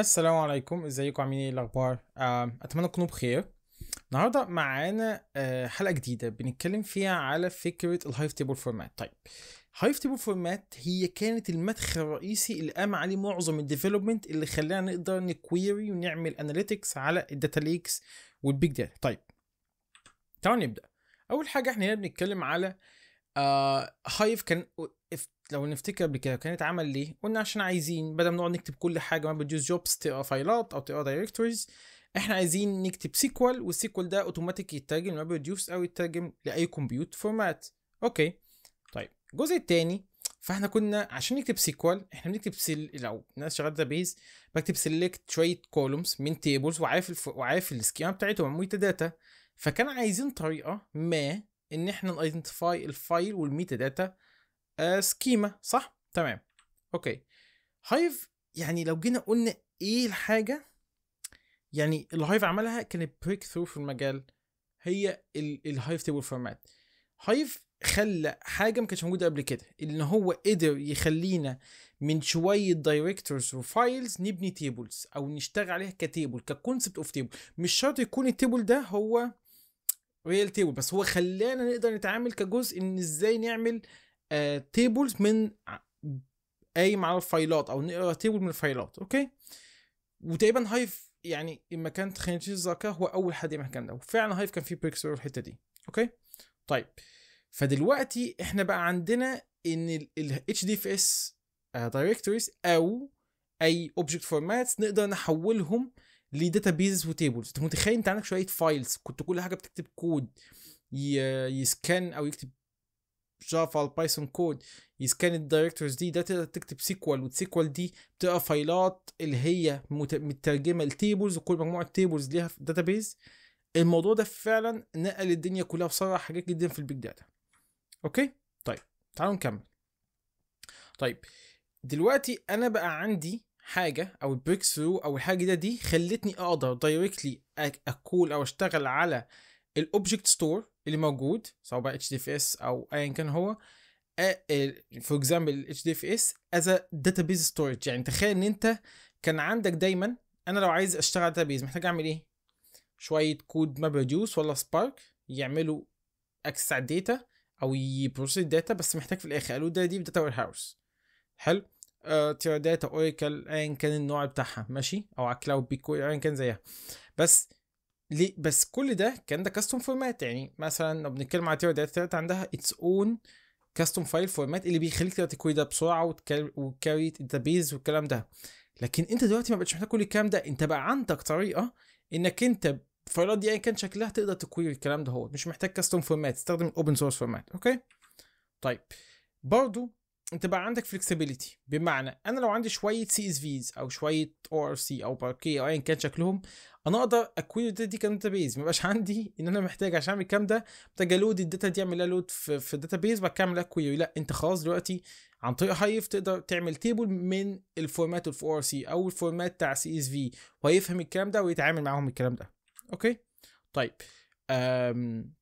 السلام عليكم ازيكم عاملين ايه الاخبار آه، اتمنى تكونوا بخير النهارده معانا آه، حلقه جديده بنتكلم فيها على فكره الهايف تيبل فورمات طيب هايف تيبل فورمات هي كانت المدخل الرئيسي اللي قام عليه معظم الديفلوبمنت اللي خلانا نقدر نكويري ونعمل اناليتكس على الداتا ليكس والبيج داتا طيب تعالوا نبدا اول حاجه احنا هنا بنتكلم على هايف آه، كان لو نفتكر قبل كده كانت عمل ليه قلنا عشان عايزين بدل ما نقعد نكتب كل حاجه ما بتجوز جوبز تقرا فايلات او تقرا دايركتوريز احنا عايزين نكتب سيكوال والسيكوال ده اوتوماتيك يترجم ما بروديوس او يترجم لاي كمبيوت فورمات اوكي طيب الجزء الثاني فاحنا كنا عشان نكتب سيكوال احنا بنكتب سيل لو ناس شغاله بيز بكتب سيلكت شويه كولومز من تيبلز وعارف الف... وعارف السكيما بتاعتهم ميتا داتا فكان عايزين طريقه ما ان احنا نايدنتيفاي الفايل والميتا داتا آه، سكيما صح تمام اوكي هايف يعني لو جينا قلنا ايه الحاجه يعني اللي هايف عملها كانت بريك ثرو في المجال هي الهايف تيبل فورمات هايف خلى حاجه ما كانتش موجوده قبل كده ان هو قدر يخلينا من شويه دايركتورز وفايلز نبني تيبلز او نشتغل عليها كتيبل ككونسبت اوف تيبل مش شرط يكون التيبل ده هو ريال تيبل بس هو خلانا نقدر نتعامل كجزء ان ازاي نعمل تيبلز آه، من قايم على الفايلات او نقرا تيبل من الفايلات اوكي وتقريبا هايف يعني اما كانت خنشير الذاكره هو اول حد يعمل الكلام ده وفعلا هايف كان في بريكسر في الحته دي اوكي طيب فدلوقتي احنا بقى عندنا ان ال اتش دي اف اس دايركتوريز او اي اوبجكت فورماتس نقدر نحولهم لداتابيز وتيبلز انت متخيل انت عندك شويه فايلز كنت كل حاجه بتكتب كود يسكان او يكتب جافا البايثون كود يسكان الدايركتورز دي ده تقدر تكتب سيكوال والسيكوال دي بتبقى فايلات اللي هي مترجمه لتيبلز وكل مجموعه تيبلز ليها في بيز الموضوع ده فعلا نقل الدنيا كلها بسرعه حاجات جدا في البيج داتا اوكي طيب تعالوا نكمل طيب دلوقتي انا بقى عندي حاجه او البريك ثرو او الحاجه ده دي خلتني اقدر دايركتلي اكول او اشتغل على الاوبجكت ستور اللي موجود سواء بقى اتش دي في اس او ايا كان هو فور اكزامبل اتش دي في اس از بيز ستورج يعني تخيل ان انت كان عندك دايما انا لو عايز اشتغل بيز محتاج اعمل ايه شويه كود ما بروديوس ولا سبارك يعملوا اكسس على الداتا او يبروسس الداتا بس محتاج في الاخر قالوا ده دي داتا وير هاوس حلو أه تيرا داتا اوراكل ايا كان النوع بتاعها ماشي او على كلاود بيكو ايا كان زيها بس ليه بس كل ده كان ده كاستم فورمات يعني مثلا لو بنتكلم على تيرا داتا عندها اتس اون كاستم فايل فورمات اللي بيخليك تقدر تكوي ده بسرعه ذا بيز والكلام ده لكن انت دلوقتي ما بقتش محتاج كل الكلام ده انت بقى عندك طريقه انك انت الفايلات دي ايا كان شكلها تقدر تكوي الكلام ده هو مش محتاج كاستم فورمات تستخدم الاوبن سورس فورمات اوكي طيب برضو انت بقى عندك فلكسبيليتي بمعنى انا لو عندي شويه سي اس فيز او شويه او ار سي او باركي او ايا كان شكلهم انا اقدر اكوين الداتا دي كداتا بيز ما يبقاش عندي ان انا محتاج عشان اعمل الكلام ده محتاج الود الداتا دي اعمل لود في, في الداتا بيز وبعد كده اعمل كويري لا انت خلاص دلوقتي عن طريق هايف تقدر تعمل تيبل من الفورمات الاف او ار سي او الفورمات بتاع سي اس في وهيفهم الكلام ده ويتعامل معاهم الكلام ده اوكي طيب أم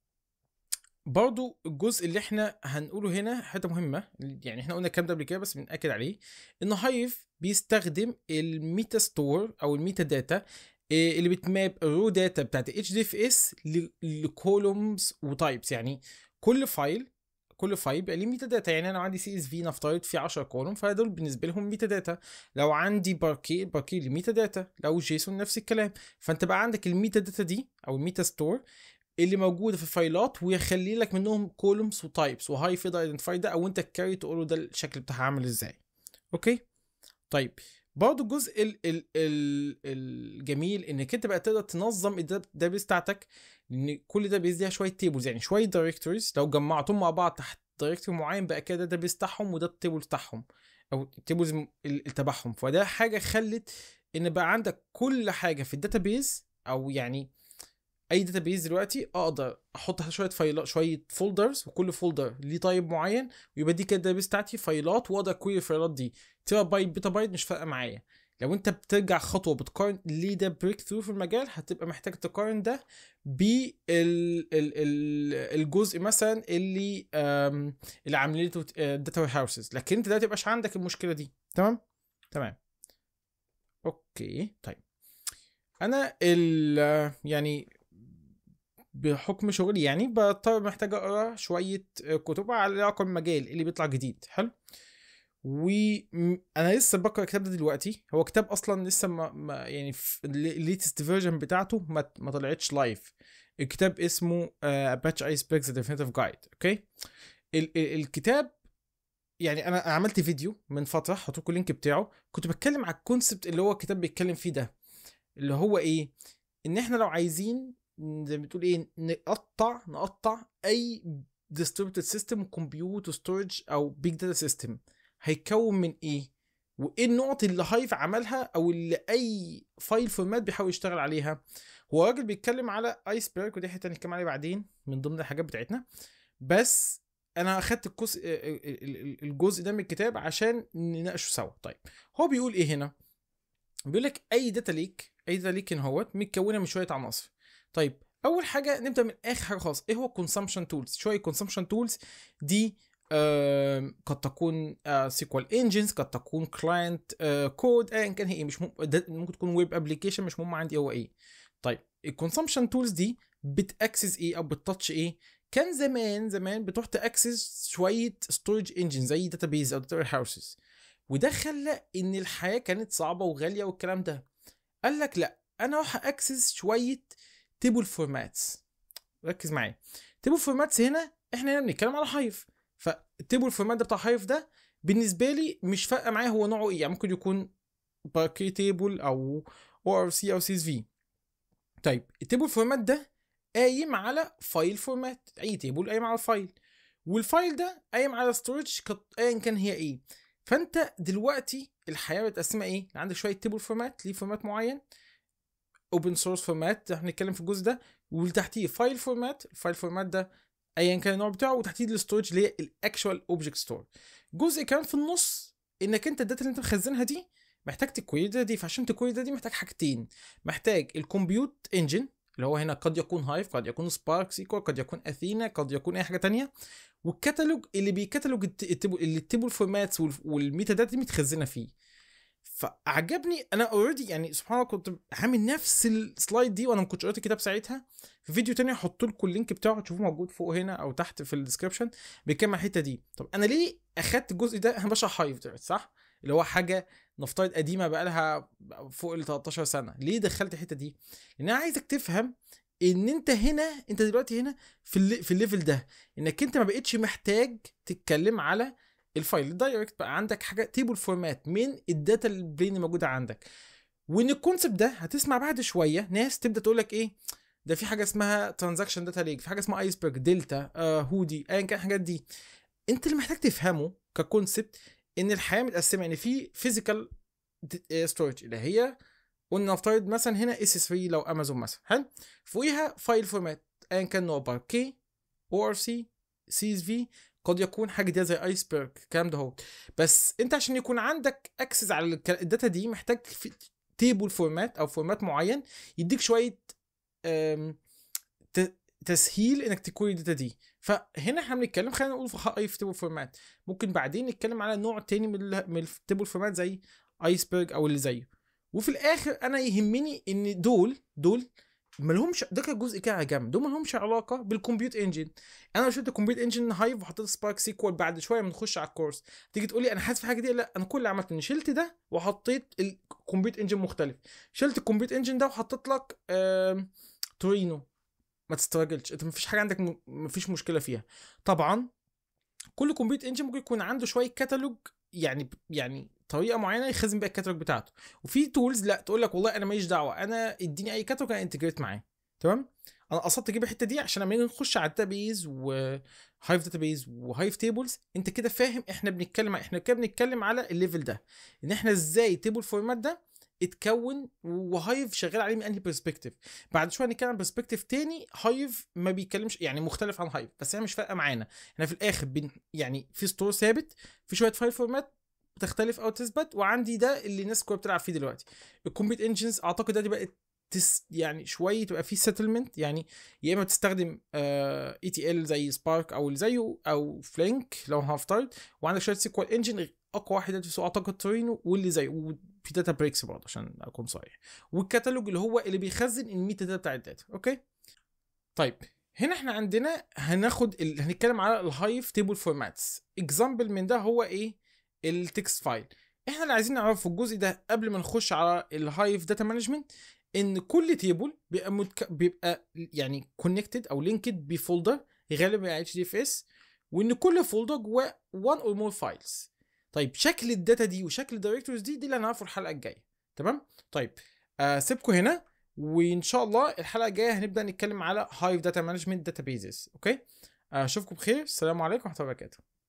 برضو الجزء اللي احنا هنقوله هنا حته مهمه يعني احنا قلنا الكلام ده قبل كده بس بنأكد عليه ان هايف بيستخدم الميتا ستور او الميتا داتا آه، اللي بتماب الرو داتا بتاعت اتش دي اف اس لكولومز وتايبس يعني كل فايل كل فايل بيبقى ليه ميتا داتا يعني انا عندي سي اس في نفترض في 10 كولوم فدول بالنسبه لهم ميتا داتا لو عندي باركي باركي ليه ميتا داتا لو جيسون نفس الكلام فانت بقى عندك الميتا داتا دي او الميتا ستور اللي موجوده في الفايلات ويخلي لك منهم كولومز وتايبس وهاي فيدا ايدنتيفاي ده او انت الكاري تقول له ده الشكل بتاعها عامل ازاي اوكي طيب برضه الجزء ال ال ال الجميل انك انت بقى تقدر تنظم الداتابيس بتاعتك لان كل ده ليها شويه تيبلز يعني شويه دايركتوريز لو جمعتهم مع بعض تحت دايركتوري معين بقى كده ده بتاعهم وده التيبل بتاعهم او التيبلز تبعهم فده حاجه خلت ان بقى عندك كل حاجه في الداتابيز او يعني اي بيز دلوقتي اقدر احط شويه فايلات شويه فولدرز وكل فولدر ليه تايب معين ويبقى دي كده بيز بتاعتي فايلات واقدر كويري الفايلات دي تيرا بايت بيتا بايت مش فارقه معايا لو انت بترجع خطوه بتقارن ليه ده بريك ثرو في المجال هتبقى محتاج تقارن ده بالجزء مثلا اللي اللي عملته داتا وير هاوسز لكن انت دلوقتي تبقاش عندك المشكله دي تمام تمام اوكي طيب انا ال يعني بحكم شغلي يعني بضطر محتاج اقرا شويه آه، كتب على علاقه بالمجال اللي بيطلع جديد حلو وانا لسه بقرا الكتاب ده دلوقتي هو كتاب اصلا لسه ما, يعني الليتست فيرجن بتاعته ما, ما طلعتش لايف الكتاب اسمه باتش ايس بيكس ديفينيتيف جايد اوكي الكتاب يعني انا عملت فيديو من فتره هحط لكم اللينك بتاعه كنت بتكلم على الكونسبت اللي هو الكتاب بيتكلم فيه ده اللي هو ايه ان احنا لو عايزين زي ما بتقول ايه نقطع نقطع اي ديستريبيوتد سيستم كمبيوتر ستورج او بيج داتا سيستم هيتكون من ايه وايه النقط اللي هايف عملها او اللي اي فايل فورمات بيحاول يشتغل عليها هو راجل بيتكلم على ايسبرج ودي حته هنتكلم عليها بعدين من ضمن الحاجات بتاعتنا بس انا اخدت الجزء الجزء ده من الكتاب عشان نناقشه سوا طيب هو بيقول ايه هنا بيقول لك اي داتا ليك اي داتا ليك هوت متكونه من شويه عناصر طيب اول حاجه نبدا من اخر حاجه خالص ايه هو الكونسامشن تولز شويه كونسامشن تولز دي آه قد تكون آه سيكوال انجنز قد تكون كلاينت آه، كود ايا كان هي ايه مش مم... ممكن تكون ويب ابلكيشن مش مهم عندي هو ايه طيب الكونسامشن تولز دي بتاكسس ايه او بتتاتش ايه كان زمان زمان بتروح تاكسس شويه ستورج انجن زي داتا بيز او داتا هاوسز وده خلى ان الحياه كانت صعبه وغاليه والكلام ده قال لك لا انا هروح اكسس شويه تيبل فورماتس ركز معايا تيبل فورماتس هنا احنا هنا بنتكلم على هايف فالتيبل فورمات ده بتاع هايف ده بالنسبه لي مش فارقه معايا هو نوعه ايه يعني ممكن يكون باركي تيبل او او ار سي او سي اس في طيب التيبل فورمات ده قايم على فايل فورمات اي تيبل قايم على فايل والفايل ده قايم على ستورج ايا كان هي ايه فانت دلوقتي الحياه متقسمه ايه عندك شويه تيبل فورمات ليه فورمات معين اوبن سورس فورمات احنا بنتكلم في الجزء ده وتحتيه فايل فورمات الفايل فورمات ده ايا كان النوع بتاعه وتحتيه الاستورج اللي هي الاكشوال اوبجكت ستور جزء كمان في النص انك انت الداتا اللي انت مخزنها دي محتاج تكوير الداتا دي فعشان تكوير الداتا دي محتاج حاجتين محتاج الكمبيوت انجن اللي هو هنا قد يكون هايف قد يكون سبارك سيكو قد يكون اثينا قد يكون اي حاجه تانية والكتالوج اللي بيكتالوج اللي التيبل فورماتس والميتا داتا دي متخزنه فيه فعجبني انا اوريدي يعني سبحان الله كنت عامل نفس السلايد دي وانا ما كنتش قريت الكتاب ساعتها في فيديو تاني هحط لكم اللينك بتاعه تشوفوه موجود فوق هنا او تحت في الديسكربشن بيتكلم عن الحته دي طب انا ليه اخدت الجزء ده انا بشرح هايف دلوقتي صح اللي هو حاجه نفترض قديمه بقى لها فوق ال 13 سنه ليه دخلت الحته دي لان انا عايزك تفهم ان انت هنا انت دلوقتي هنا في اللي في الليفل ده انك انت ما بقتش محتاج تتكلم على الفايل الدايركت بقى عندك حاجه تيبل فورمات من الداتا البلين اللي موجوده عندك وان الكونسبت ده هتسمع بعد شويه ناس تبدا تقول لك ايه ده في حاجه اسمها ترانزاكشن داتا ليك في حاجه اسمها ايسبرج دلتا آه هودي ايا كان الحاجات دي انت اللي محتاج تفهمه ككونسبت ان الحياه متقسمه يعني في فيزيكال آه، ستورج اللي هي قلنا نفترض مثلا هنا اس 3 لو امازون مثلا حلو فوقيها فايل فورمات ايا كان نوع باركي او ار سي سي اس في قد يكون حاجه دي زي ايسبرج الكلام ده هو بس انت عشان يكون عندك اكسس على الداتا دي محتاج تيبل فورمات او فورمات معين يديك شويه تسهيل انك تكوري الداتا دي فهنا احنا بنتكلم خلينا نقول في اي في تيبل فورمات ممكن بعدين نتكلم على نوع تاني من التيبل فورمات زي ايسبرج او اللي زيه وفي الاخر انا يهمني ان دول دول مالهمش ده كان جزء كده جامد دول مالهمش علاقه بالكمبيوت انجن انا شفت الكمبيوت انجن هايف وحطيت سبارك سيكوال بعد شويه بنخش على الكورس تيجي تقول لي انا حاسس في حاجه دي لا انا كل اللي عملته اني شلت ده وحطيت الكمبيوت انجن مختلف شلت الكمبيوت انجن ده وحطيت لك آه... تورينو ما تستراجلش انت مفيش حاجه عندك مفيش مشكله فيها طبعا كل كمبيوت انجن ممكن يكون عنده شويه كتالوج يعني يعني طريقه معينه يخزن بيها الكاتالوج بتاعته وفي تولز لا تقول لك والله انا ماليش دعوه انا اديني اي كاتالوج انا انتجريت معاه تمام انا قصدت اجيب الحته دي عشان لما نخش على الداتابيز وهايف داتابيز وهايف تيبلز انت كده فاهم احنا بنتكلم احنا كده بنتكلم على الليفل ده ان احنا ازاي تيبل فورمات ده اتكون وهايف شغال عليه من انهي برسبكتيف بعد شويه هنتكلم عن برسبكتيف تاني هايف ما بيتكلمش يعني مختلف عن هايف بس هي مش فارقه معانا احنا في الاخر بن يعني في ستور ثابت في شويه فايل فورمات تختلف او تثبت وعندي ده اللي الناس كلها بتلعب فيه دلوقتي الكومبيت انجنز اعتقد ده بقت تس يعني شويه تبقى فيه سيتلمنت يعني يا اما بتستخدم اي تي ال زي سبارك او اللي زيه او فلينك لو هنفترض وعندك شويه سيكوال انجن اقوى واحد في السوق اعتقد تورينو واللي زيه وفي داتا بريكس برضه عشان اكون صريح والكتالوج اللي هو اللي بيخزن الميتا داتا بتاع الداتا اوكي طيب هنا احنا عندنا هناخد ال... هنتكلم على الهايف تيبل فورماتس اكزامبل من ده هو ايه التكست فايل احنا اللي عايزين نعرفه في الجزء ده قبل ما نخش على الهايف داتا مانجمنت ان كل تيبل بيبقى متك... بيبقى يعني كونكتد او لينكد بفولدر غالبا اتش دي اف اس وان كل فولدر جواه one اور مور فايلز طيب شكل الداتا دي وشكل الدايركتورز دي دي اللي هنعرفه الحلقه الجايه تمام طيب آه، سيبكم هنا وان شاء الله الحلقه الجايه هنبدا نتكلم على هايف داتا مانجمنت داتا بيزز اوكي آه، اشوفكم بخير السلام عليكم ورحمه الله وبركاته